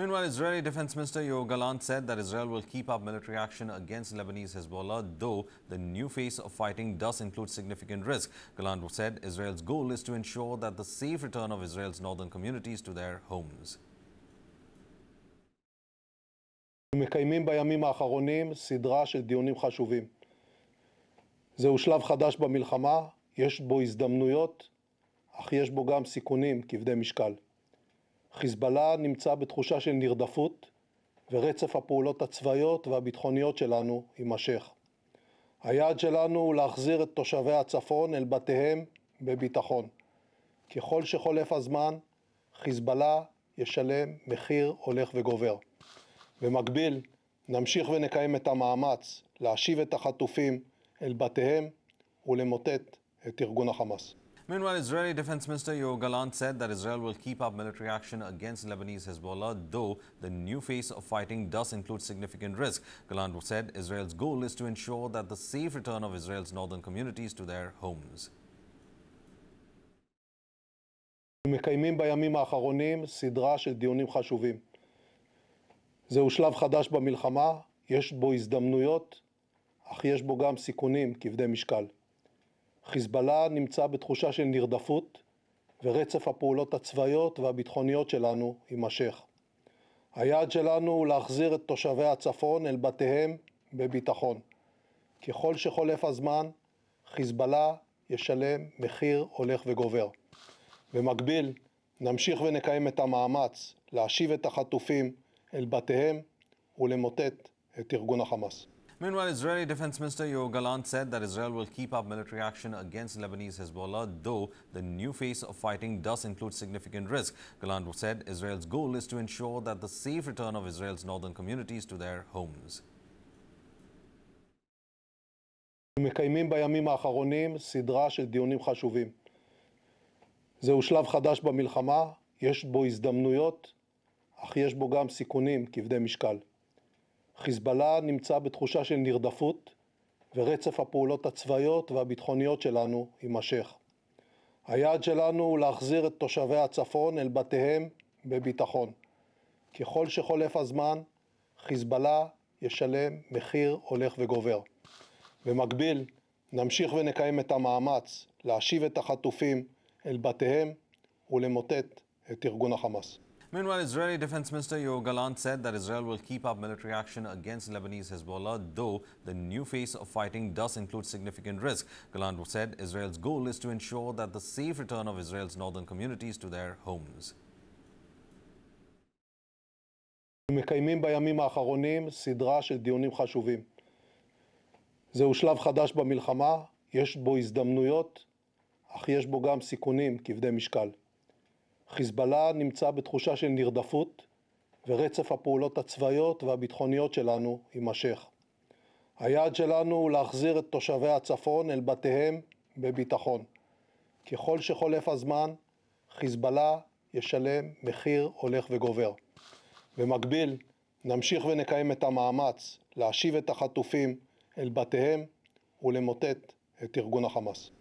Meanwhile, Israeli Defense Minister Yoav Gallant said that Israel will keep up military action against Lebanese Hezbollah, though the new phase of fighting does include significant risk. Gallant said Israel's goal is to ensure that the safe return of Israel's northern communities to their homes. מקיימים בימים האחרונים סדרה של דיונים חשובים. זהו שלב חדש במלחמה, יש בו הזדמנויות, אך יש בו גם סיכונים כבדי משקל. חיזבאללה נמצא בתחושה של נרדפות ורצף הפעולות הצבאיות והביטחוניות שלנו יימשך. היעד שלנו הוא להחזיר את תושבי הצפון אל בתיהם בביטחון. ככל שחולף הזמן, חיזבאללה ישלם מחיר הולך וגובר. במקביל, נמשיך ונקיים את המאמץ להשיב את החטופים אל בתיהם ולמוטט את ארגון החמאס. Meanwhile, Israeli Defense Minister Yoav Gallant said that Israel will keep up military action against Lebanese Hezbollah, though the new phase of fighting does include significant risk. Gallant said Israel's goal is to ensure that the safe return of Israel's northern communities to their homes. מקיימים בימים האחרונים סדרה של דיונים חשובים. זהו שלב חדש במלחמה, יש בו הזדמנויות, אך יש בו גם סיכונים כבדי משקל. חיזבאללה נמצא בתחושה של נרדפות ורצף הפעולות הצבאיות והביטחוניות שלנו יימשך. היעד שלנו הוא להחזיר את תושבי הצפון אל בתיהם בביטחון. ככל שחולף הזמן, חיזבאללה ישלם מחיר הולך וגובר. במקביל, נמשיך ונקיים את המאמץ להשיב את החטופים אל בתיהם ולמוטט את ארגון החמאס. Meanwhile, Israeli Defense Minister Yoav Gallant said that Israel will keep up military action against Lebanese Hezbollah, though the new phase of fighting does include significant risk. Gallant said Israel's goal is to ensure that the safe return of Israel's northern communities to their homes. מקיימים בימים האחרונים סדרה של דיונים חשובים. זהו שלב חדש במלחמה, יש בו הזדמנויות, אך יש בו גם סיכונים כבדי משקל. חיזבאללה נמצא בתחושה של נרדפות ורצף הפעולות הצבאיות והביטחוניות שלנו יימשך. היעד שלנו הוא להחזיר את תושבי הצפון אל בתיהם בביטחון. ככל שחולף הזמן, חיזבאללה ישלם מחיר הולך וגובר. במקביל, נמשיך ונקיים את המאמץ להשיב את החטופים אל בתיהם ולמוטט את ארגון החמאס. Meanwhile, Israeli Defense Minister Yoav Galant said that Israel will keep up military action against Lebanese Hezbollah, though the new phase of fighting does include significant risk. Galant said Israel's goal is to ensure that the safe return of Israel's northern communities to their homes. מקיימים בימים האחרונים סדרה של דיונים חשובים. זהו שלב חדש במלחמה, יש בו הזדמנויות, אך יש בו גם סיכונים כבדי משקל. חיזבאללה נמצא בתחושה של נרדפות ורצף הפעולות הצבאיות והביטחוניות שלנו יימשך. היעד שלנו הוא להחזיר את תושבי הצפון אל בתיהם בביטחון. ככל שחולף הזמן, חיזבאללה ישלם מחיר הולך וגובר. במקביל, נמשיך ונקיים את המאמץ להשיב את החטופים אל בתיהם ולמוטט את ארגון החמאס.